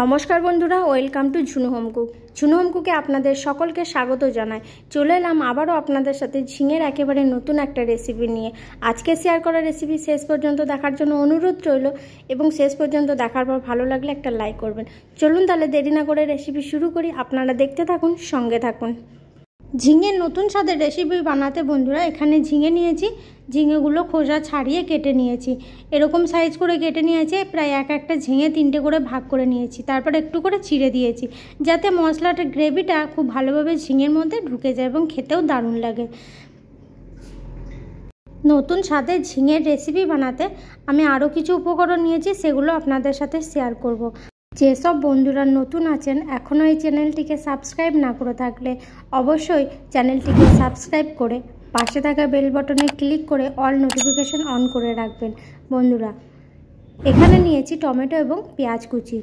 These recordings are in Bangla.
নমস্কার বন্ধুরা welcome to Jhunu home cook Jhunu হোমকুকে আপনাদের সকলকে স্বাগত জানায় চলে এলাম আবারও আপনাদের সাথে ঝিঙের একেবারে নতুন একটা রেসিপি নিয়ে আজকে শেয়ার করা রেসিপি শেষ পর্যন্ত দেখার জন্য অনুরোধ রইল এবং শেষ পর্যন্ত দেখার পর ভালো লাগলে একটা লাইক করবেন চলুন তাহলে দেরি না করে রেসিপি শুরু করি আপনারা দেখতে থাকুন সঙ্গে থাকুন ঝিঙের নতুন স্বাদের রেসিপি বানাতে বন্ধুরা এখানে ঝিঙে নিয়েছি ঝিঙেগুলো খোসা ছাড়িয়ে কেটে নিয়েছি এরকম সাইজ করে কেটে নিয়েছি প্রায় এক একটা ঝিঙে তিনটে করে ভাগ করে নিয়েছি তারপর একটু করে ছিঁড়ে দিয়েছি যাতে মশলাটার গ্রেভিটা খুব ভালোভাবে ঝিঙের মধ্যে ঢুকে যায় এবং খেতেও দারুণ লাগে নতুন স্বাদের ঝিঙের রেসিপি বানাতে আমি আরও কিছু উপকরণ নিয়েছি সেগুলো আপনাদের সাথে শেয়ার করব। যেসব বন্ধুরা নতুন আছেন এখনও এই চ্যানেলটিকে সাবস্ক্রাইব না করে থাকলে অবশ্যই চ্যানেলটিকে সাবস্ক্রাইব করে পাশে থাকা বেল বটনে ক্লিক করে অল নোটিফিকেশন অন করে রাখবেন বন্ধুরা এখানে নিয়েছি টমেটো এবং পেঁয়াজ কুচি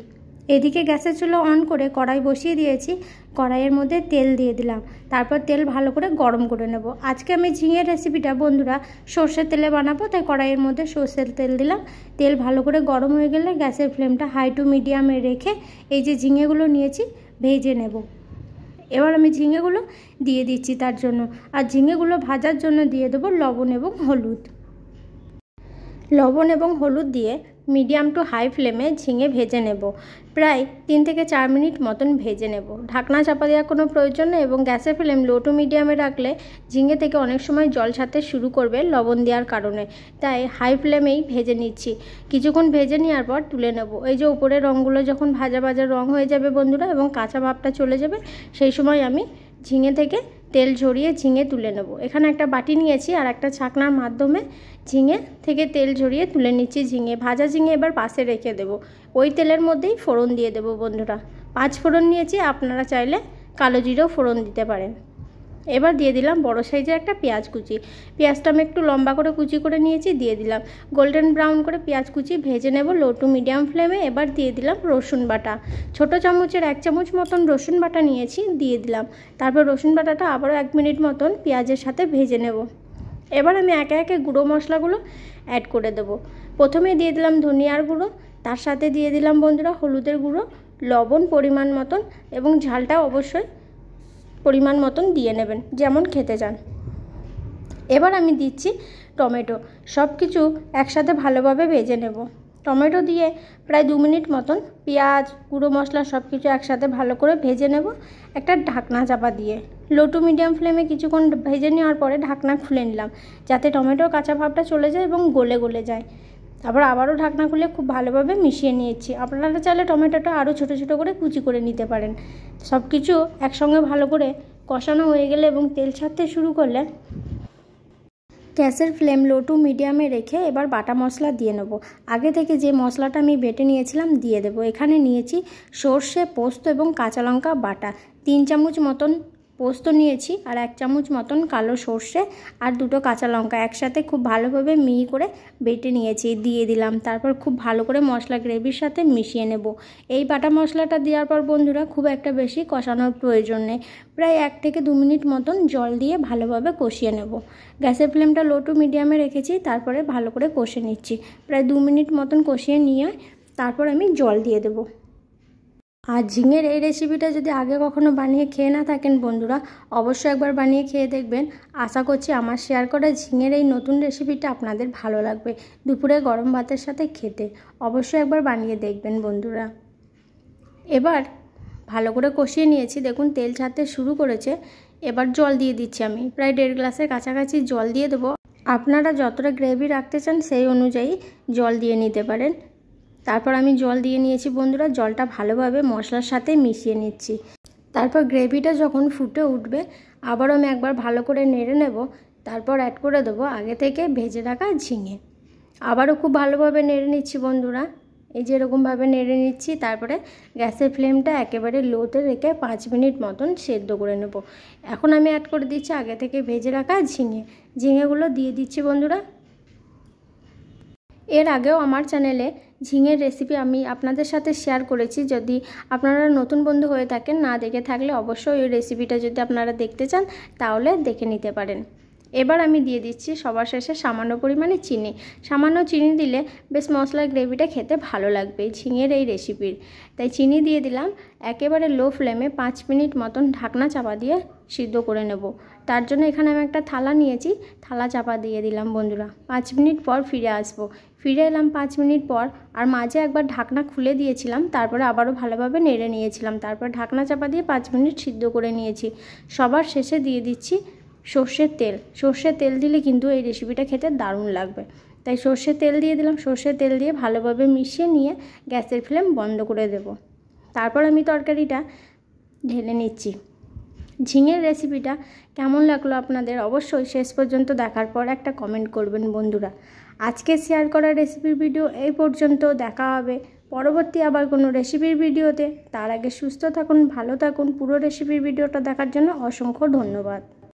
এদিকে গ্যাসের চুলো অন করে কড়াই বসিয়ে দিয়েছি কড়াইয়ের মধ্যে তেল দিয়ে দিলাম তারপর তেল ভালো করে গরম করে নেব আজকে আমি ঝিঙের রেসিপিটা বন্ধুরা সর্ষের তেলে বানাবো তাই কড়াইয়ের মধ্যে সর্ষের তেল দিলাম তেল ভালো করে গরম হয়ে গেলে গ্যাসের ফ্লেমটা হাই টু মিডিয়ামে রেখে এই যে ঝিঙেগুলো নিয়েছি ভেজে নেব এবার আমি ঝিঙেগুলো দিয়ে দিচ্ছি তার জন্য আর ঝিঙেগুলো ভাজার জন্য দিয়ে দেবো লবণ এবং হলুদ লবণ এবং হলুদ দিয়ে মিডিয়াম টু হাই ফ্লেমে ঝিঙে ভেজে নেব প্রায় তিন থেকে চার মিনিট মতন ভেজে নেব ঢাকনা চাপা দেওয়ার কোনো প্রয়োজন নেই এবং গ্যাসের ফ্লেম লো টু মিডিয়ামে রাখলে ঝিঙে থেকে অনেক সময় জল ছাড়তে শুরু করবে লবণ দেওয়ার কারণে তাই হাই ফ্লেমেই ভেজে নিচ্ছি কিছুক্ষণ ভেজে নেওয়ার পর তুলে নেব এই যে উপরের রঙগুলো যখন ভাজা ভাজা রং হয়ে যাবে বন্ধুরা এবং কাঁচা ভাবটা চলে যাবে সেই সময় আমি ঝিঙে থেকে তেল ঝরিয়ে ঝিঙে তুলে নেব এখানে একটা বাটি নিয়েছি আর একটা ছাকনার মাধ্যমে ঝিঙে থেকে তেল ঝরিয়ে তুলে নিচ্ছি ঝিঙে ভাজা ঝিঙে এবার পাশে রেখে দেব ওই তেলের মধ্যেই ফোড়ন দিয়ে দেব বন্ধুরা পাঁচ ফোড়ন নিয়েছি আপনারা চাইলে কালো জিরেও ফোড়ন দিতে পারেন এবার দিয়ে দিলাম বড় সাইজের একটা পেঁয়াজ কুচি পেঁয়াজটা আমি একটু লম্বা করে কুচি করে নিয়েছি দিয়ে দিলাম গোল্ডেন ব্রাউন করে পেঁয়াজ কুচি ভেজে নেব লো টু মিডিয়াম ফ্লেমে এবার দিয়ে দিলাম রসুন বাটা ছোট চামচের এক চামচ মতন রসুন বাটা নিয়েছি দিয়ে দিলাম তারপর রসুন বাটাটা আবারও এক মিনিট মতন পেঁয়াজের সাথে ভেজে নেব এবার আমি একে একে গুঁড়ো মশলাগুলো অ্যাড করে দেবো প্রথমে দিয়ে দিলাম ধনিয়ার গুঁড়ো তার সাথে দিয়ে দিলাম বন্ধুরা হলুদের গুঁড়ো লবণ পরিমাণ মতন এবং ঝালটা অবশ্যই পরিমাণ মতন দিয়ে নেবেন যেমন খেতে চান এবার আমি দিচ্ছি টমেটো সব কিছু একসাথে ভালোভাবে ভেজে নেব টমেটো দিয়ে প্রায় দু মিনিট মতন পেঁয়াজ গুঁড়ো মশলা সব কিছু একসাথে ভালো করে ভেজে নেব একটা ঢাকনা চাপা দিয়ে লো টু মিডিয়াম ফ্লেমে কিছুক্ষণ ভেজে নেওয়ার পরে ঢাকনা খুলে নিলাম যাতে টমেটোর কাঁচা ভাবটা চলে যায় এবং গলে গলে যায় তারপর আবারও ঢাকনা খুলে খুব ভালোভাবে মিশিয়ে নিয়েছি আপনারা চাইলে টমেটোটা আরও ছোটো ছোটো করে কুচি করে নিতে পারেন সব কিছু একসঙ্গে ভালো করে কষানো হয়ে গেলে এবং তেল ছাড়তে শুরু করলে গ্যাসের ফ্লেম লো টু মিডিয়ামে রেখে এবার বাটা মশলা দিয়ে নেবো আগে থেকে যে মশলাটা আমি বেটে নিয়েছিলাম দিয়ে দেবো এখানে নিয়েছি সর্ষে পোস্ত এবং কাঁচা লঙ্কা বাটা তিন চামচ মতন পোস্ত নিয়েছি আর এক চামচ মতন কালো সর্ষে আর দুটো কাঁচা লঙ্কা একসাথে খুব ভালোভাবে মিহি করে বেটে নিয়েছি দিয়ে দিলাম তারপর খুব ভালো করে মশলা গ্রেভির সাথে মিশিয়ে নেব এই বাটা মশলাটা দেওয়ার পর বন্ধুরা খুব একটা বেশি কষানোর প্রয়োজন নেই প্রায় এক থেকে দু মিনিট মতন জল দিয়ে ভালোভাবে কষিয়ে নেব গ্যাসের ফ্লেমটা লো টু মিডিয়ামে রেখেছি তারপরে ভালো করে কষে নিচ্ছি প্রায় দু মিনিট মতন কষিয়ে নিয়ে তারপর আমি জল দিয়ে দেবো আর ঝিঙের এই রেসিপিটা যদি আগে কখনো বানিয়ে খেয়ে না থাকেন বন্ধুরা অবশ্যই একবার বানিয়ে খেয়ে দেখবেন আশা করছি আমার শেয়ার করা ঝিঙের এই নতুন রেসিপিটা আপনাদের ভালো লাগবে দুপুরে গরম ভাতের সাথে খেতে অবশ্যই একবার বানিয়ে দেখবেন বন্ধুরা এবার ভালো করে কষিয়ে নিয়েছি দেখুন তেল ছাড়তে শুরু করেছে এবার জল দিয়ে দিচ্ছি আমি প্রায় দেড় গ্লাসের কাছাকাছি জল দিয়ে দেবো আপনারা যতটা গ্রেভি রাখতে চান সেই অনুযায়ী জল দিয়ে নিতে পারেন তারপর আমি জল দিয়ে নিয়েছি বন্ধুরা জলটা ভালোভাবে মশলার সাথে মিশিয়ে নিচ্ছি তারপর গ্রেভিটা যখন ফুটে উঠবে আবারও আমি একবার ভালো করে নেড়ে নেব তারপর অ্যাড করে দেবো আগে থেকে ভেজে রাখা ঝিঙে আবারও খুব ভালোভাবে নেড়ে নিচ্ছি বন্ধুরা এই যে এরকমভাবে নেড়ে নিচ্ছি তারপরে গ্যাসের ফ্লেমটা একেবারে লোতে রেখে পাঁচ মিনিট মতন সেদ্ধ করে নেব এখন আমি অ্যাড করে দিচ্ছি আগে থেকে ভেজে রাখা ঝিঙে ঝিঙেগুলো দিয়ে দিচ্ছি বন্ধুরা এর আগেও আমার চ্যানেলে ঝিঙের রেসিপি আমি আপনাদের সাথে শেয়ার করেছি যদি আপনারা নতুন বন্ধু হয়ে থাকেন না দেখে থাকলে অবশ্যই ওই রেসিপিটা যদি আপনারা দেখতে চান তাহলে দেখে নিতে পারেন এবার আমি দিয়ে দিচ্ছি সবার শেষে সামান্য পরিমাণে চিনি সামান্য চিনি দিলে বেশ মশলার গ্রেভিটা খেতে ভালো লাগবে ঝিঙের এই রেসিপির তাই চিনি দিয়ে দিলাম একেবারে লো ফ্লেমে পাঁচ মিনিট মতন ঢাকনা চাপা দিয়ে সিদ্ধ করে নেব তার জন্য এখানে আমি একটা থালা নিয়েছি থালা চাপা দিয়ে দিলাম বন্ধুরা পাঁচ মিনিট পর ফিরে আসবো ফিরে এলাম পাঁচ মিনিট পর আর মাঝে একবার ঢাকনা খুলে দিয়েছিলাম তারপরে আবারও ভালোভাবে নেড়ে নিয়েছিলাম তারপর ঢাকনা চাপা দিয়ে পাঁচ মিনিট সিদ্ধ করে নিয়েছি সবার শেষে দিয়ে দিচ্ছি সর্ষের তেল সর্ষের তেল দিলে কিন্তু এই রেসিপিটা খেতে দারুণ লাগবে তাই সর্ষের তেল দিয়ে দিলাম সর্ষের তেল দিয়ে ভালোভাবে মিশিয়ে নিয়ে গ্যাসের ফ্লেম বন্ধ করে দেব তারপর আমি তরকারিটা ঢেলে নিচ্ছি ঝিঙের রেসিপিটা কেমন লাগলো আপনাদের অবশ্যই শেষ পর্যন্ত দেখার পর একটা কমেন্ট করবেন বন্ধুরা আজকে শেয়ার করা রেসিপির ভিডিও এই পর্যন্ত দেখা হবে পরবর্তী আবার কোনো রেসিপির ভিডিওতে তার আগে সুস্থ থাকুন ভালো থাকুন পুরো রেসিপির ভিডিওটা দেখার জন্য অসংখ্য ধন্যবাদ